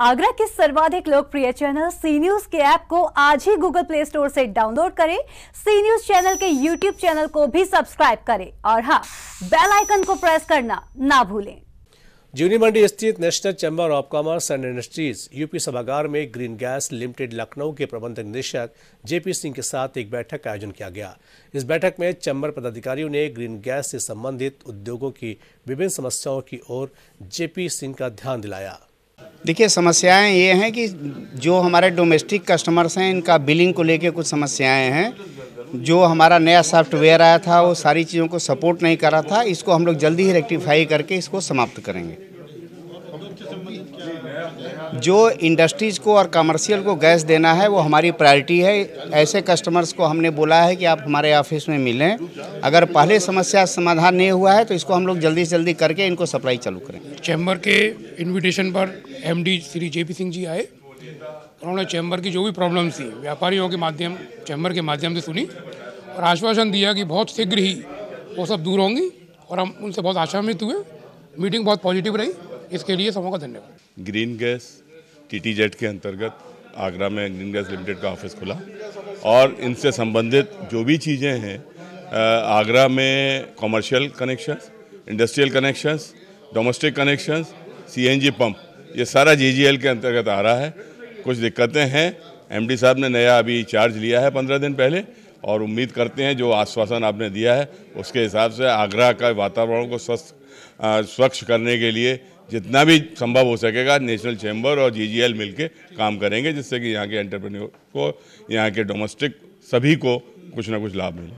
आगरा के सर्वाधिक लोकप्रिय चैनल सी न्यूज के ऐप को आज ही गूगल प्ले स्टोर से डाउनलोड करें सी न्यूज चैनल के यूट्यूब चैनल को भी सब्सक्राइब करें और हाँ बेल आइकन को प्रेस करना ना भूलें जूनी मंडी स्थित national chamber of commerce and industries UP सभागार में ग्रीन गैस लिमिटेड लखनऊ के प्रबंधक निदेशक जेपी सिंह के साथ एक बैठक का आयोजन किया गया इस बैठक में चैम्बर पदाधिकारियों ने ग्रीन गैस से संबंधित उद्योगों की विभिन्न समस्याओं की ओर जेपी सिंह का ध्यान दिलाया देखिए समस्याएं ये हैं कि जो हमारे डोमेस्टिक कस्टमर्स हैं इनका बिलिंग को लेके कुछ समस्याएं हैं जो हमारा नया सॉफ्टवेयर आया था वो सारी चीज़ों को सपोर्ट नहीं कर रहा था इसको हम लोग जल्दी ही रेक्टिफाई करके इसको समाप्त करेंगे जो इंडस्ट्रीज़ को और कमर्शियल को गैस देना है वो हमारी प्रायोरिटी है ऐसे कस्टमर्स को हमने बोला है कि आप हमारे ऑफिस में मिलें अगर पहले समस्या समाधान नहीं हुआ है तो इसको हम लोग जल्दी से जल्दी करके इनको सप्लाई चालू करें चैम्बर के इनविटेशन पर एमडी श्री जेपी सिंह जी आए उन्होंने चैम्बर की जो भी प्रॉब्लम्स थी व्यापारियों के माध्यम चैम्बर के माध्यम से सुनी और आश्वासन दिया कि बहुत शीघ्र ही वो सब दूर होंगी और हम उनसे बहुत आशान्वित हुए मीटिंग बहुत पॉजिटिव रही इसके लिए सबों का धन्यवाद ग्रीन गैस टी के अंतर्गत आगरा में ग्रीन गैस लिमिटेड का ऑफिस खुला और इनसे संबंधित जो भी चीज़ें हैं आगरा में commercial connection industrial connections domestic connection CNG pump ये सारा जीजीएल के अंतर्गत आ रहा है कुछ दिक्कतें हैं एमडी साहब ने नया अभी चार्ज लिया है पंद्रह दिन पहले और उम्मीद करते हैं जो आश्वासन आपने दिया है उसके हिसाब से आगरा का वातावरण को स्वस्थ स्वच्छ करने के लिए जितना भी संभव हो सकेगा नेशनल चैम्बर और जीजीएल मिलके काम करेंगे जिससे कि यहाँ के एंटरप्रेन्योर को यहाँ के डोमेस्टिक सभी को कुछ ना कुछ लाभ मिले